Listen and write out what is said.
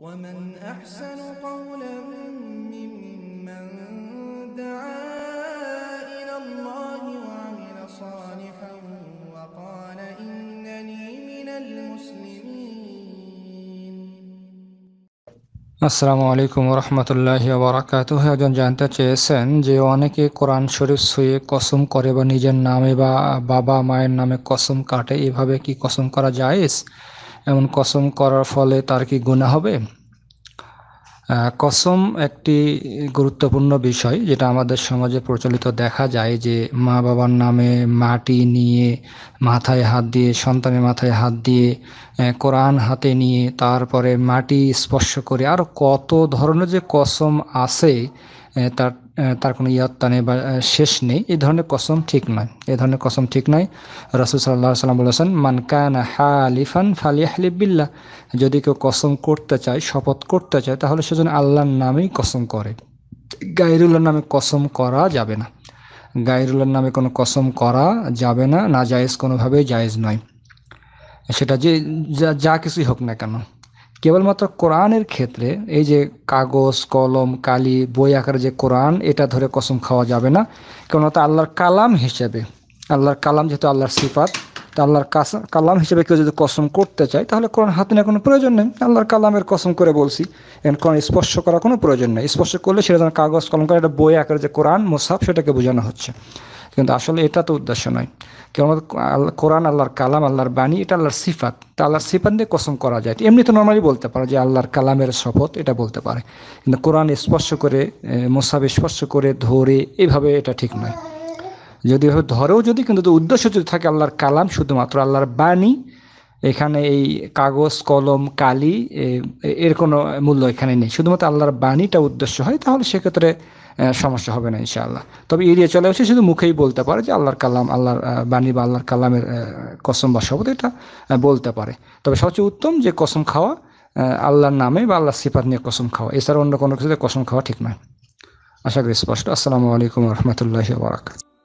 আসসালামু আলাইকুম রহমতুল্লাহ বারাকাত একজন জানতে চেয়েছেন যে অনেকে কোরআন শরীফ শুয়ে কসম করে বা নিজের নামে বা বাবা মায়ের নামে কসম কাটে এভাবে কি কসম করা যায় এমন কসম করার ফলে তার কি গুণা হবে কসম একটি গুরুত্বপূর্ণ বিষয় যেটা আমাদের সমাজে প্রচলিত দেখা যায় যে মা বাবার নামে মাটি নিয়ে মাথায় হাত দিয়ে সন্তানের মাথায় হাত দিয়ে কোরআন হাতে নিয়ে তারপরে মাটি স্পর্শ করে আর কত ধরনের যে কসম আছে তার তার কোনো ইয়াত্তা নেই বা শেষ নেই এই ধরনের কসম ঠিক নয় এই ধরনের কসম ঠিক নয় রসুল সাল্লাহ সাল্লাম বলেছেন মানকানা হালিফান ফালিয়াহলি বিল্লা যদি কেউ কসম করতে চায় শপথ করতে চায় তাহলে সেজন্য আল্লাহর নামেই কসম করে গাইরুল্লাহর নামে কসম করা যাবে না গাইরুল্লাহর নামে কোনো কসম করা যাবে না না জায়েজ কোনোভাবেই জায়েজ নয় সেটা যে যা কিছুই হোক না কেন কেবলমাত্র কোরআনের ক্ষেত্রে এই যে কাগজ কলম কালি বই আকারে যে কোরআন এটা ধরে কসম খাওয়া যাবে না কেননা তা আল্লাহর কালাম হিসেবে আল্লাহর কালাম যেহেতু আল্লাহর সিফাত তা আল্লাহর কালাম হিসেবে কেউ যদি কসম করতে চায় তাহলে কোরআন হাতে নেওয়ার কোনো প্রয়োজন নেই আল্লাহর কালামের কসম করে বলছি এখন কোরআন স্পর্শ করার কোনো প্রয়োজন নেই স্পর্শ করলে সেটা যেন কাগজ কলম করে একটা বই আকারে যে কোরআন মোসাফ সেটাকে বোঝানো হচ্ছে কিন্তু আসলে এটা তো উদ্দেশ্য নয় কেন কোরআন আল্লাহর কালাম আল্লাহর বাণী এটা আল্লাহর সিফাত তা আল্লাহর সিফাত দিয়ে কসম করা যায় এমনি তো নর্মালি বলতে পারে যে আল্লাহর কালামের শপথ এটা বলতে পারে কিন্তু কোরআন স্পর্শ করে মোসাব স্পর্শ করে ধরে এভাবে এটা ঠিক নয় যদি ধরেও যদি কিন্তু উদ্দেশ্য যদি থাকে আল্লাহর কালাম শুধুমাত্র আল্লাহর বাণী এখানে এই কাগজ কলম কালি এর কোনো মূল্য এখানে নেই শুধুমাত্র আল্লাহর বাণীটা উদ্দেশ্য হয় তাহলে সেক্ষেত্রে সমস্যা হবে না ইনশাআল্লাহ তবে এড়িয়ে চলে আসে শুধু মুখেই বলতে পারে যে আল্লাহর কালাম আল্লাহর বাণী বা আল্লাহর কালামের কসম বা শব্দ এটা বলতে পারে তবে সবচেয়ে উত্তম যে কসম খাওয়া আল্লাহর নামে বা আল্লাহ সিফাত নিয়ে কসম খাওয়া এছাড়া অন্য কোনো কিছুতে কসম খাওয়া ঠিক নয় আশা করি স্পষ্ট আসসালামু আলাইকুম রহমতুল্লাহ বারাকাত